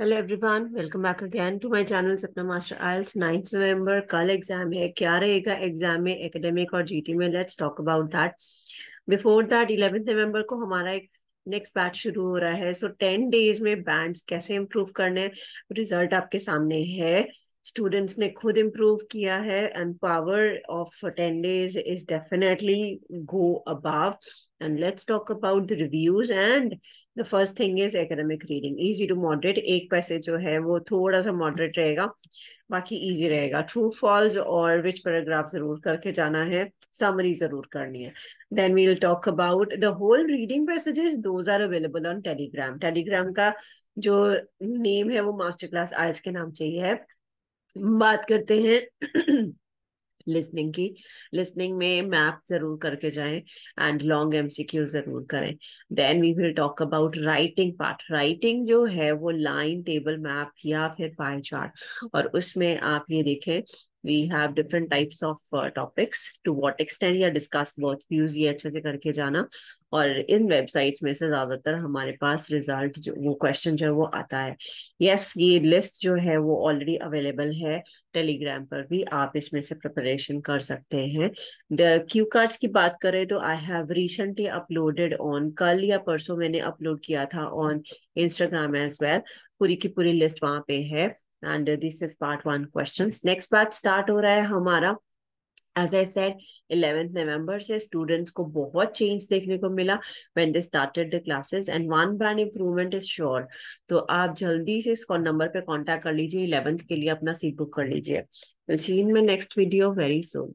hello everyone welcome back again to my channel Sapna master IELTS ninth November कल exam है क्या रहेगा exam में एकेडमिक और जीटी में let's talk about that before that eleventh November को हमारा एक नेक्स्ट बैच शुरू हो रहा है सो टेन डेज में बैंड्स कैसे इम्प्रूव करने रिजल्ट आपके सामने है स्टूडेंट्स ने खुद इम्प्रूव किया है and power of ten days is definitely go above and let's talk about the reviews and the first thing is academic reading easy to moderate एक पैसे जो है वो थोड़ा सा मॉडरेट रहेगा बाकी इजी रहेगा ट्रू फॉल्स और विच पैराग्राफ जरूर करके जाना है समरी जरूर करनी है then we'll talk about the whole reading passages those are available on Telegram Telegram का जो नेम है वो मास्टर क्लास आज के नाम से ही है बात करते हैं लिसनिंग की लिसनिंग में मैप जरूर करके जाए एंड लॉन्ग एमसीक्यू जरूर करें then we will talk about writing part writing जो है वो लाइन टेबल मैप या फिर पाई चार्ट और उसमें आप ये देखें we have different types of uh, topics to what extent या discuss work views ये अच्छे से करके जाना और इन वेबसाइट्स में से ज़्यादातर हमारे पास रिजल्ट जो वो क्वेश्चन जो है वो आता है यस yes, ये लिस्ट जो है वो ऑलरेडी अवेलेबल है टेलीग्राम पर भी आप इसमें से प्रिपरेशन कर सकते हैं क्यू कार्ड्स की बात करें तो I have recently uploaded on कल या परसों मैंने अपलोड किया था ऑन इंस्टाग्राम एज वेल पूरी की पूरी लिस्ट वहाँ पे है and this is part one question next part start हो रहा है हमारा as I said eleventh November से स्टूडेंट्स को बहुत चेंज देखने को मिला when they started the classes and one brand improvement is sure तो आप जल्दी से इस नंबर पे कांटेक्ट कर लीजिए इलेवेंथ के लिए अपना सीट बुक कर लीजिए सीन में नेक्स्ट वीडियो वेरी सुन